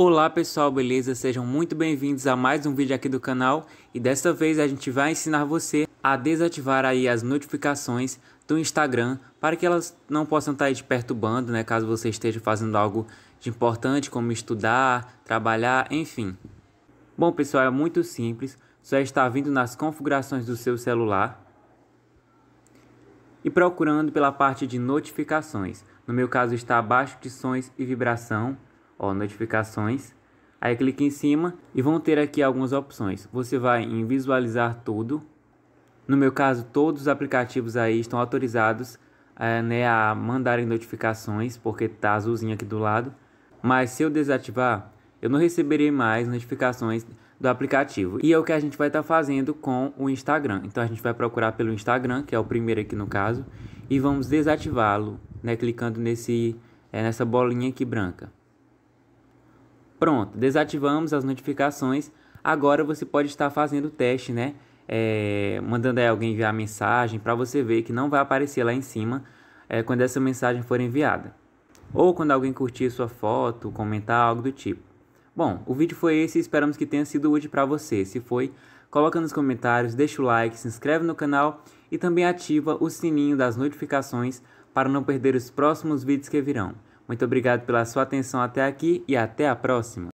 Olá pessoal, beleza? Sejam muito bem-vindos a mais um vídeo aqui do canal e desta vez a gente vai ensinar você a desativar aí as notificações do Instagram para que elas não possam estar te perturbando, né? Caso você esteja fazendo algo de importante como estudar, trabalhar, enfim. Bom pessoal, é muito simples, só está vindo nas configurações do seu celular e procurando pela parte de notificações. No meu caso está abaixo de sons e vibração ó, notificações. Aí clique em cima e vão ter aqui algumas opções. Você vai em visualizar tudo. No meu caso, todos os aplicativos aí estão autorizados é, né, a mandarem notificações, porque tá azulzinho aqui do lado. Mas se eu desativar, eu não receberei mais notificações do aplicativo. E é o que a gente vai estar tá fazendo com o Instagram. Então a gente vai procurar pelo Instagram, que é o primeiro aqui no caso, e vamos desativá-lo, né, clicando nesse, é, nessa bolinha aqui branca. Pronto, desativamos as notificações. Agora você pode estar fazendo o teste, né? É, mandando alguém enviar mensagem para você ver que não vai aparecer lá em cima é, quando essa mensagem for enviada. Ou quando alguém curtir sua foto, comentar algo do tipo. Bom, o vídeo foi esse e esperamos que tenha sido útil para você. Se foi, coloca nos comentários, deixa o like, se inscreve no canal e também ativa o sininho das notificações para não perder os próximos vídeos que virão. Muito obrigado pela sua atenção até aqui e até a próxima!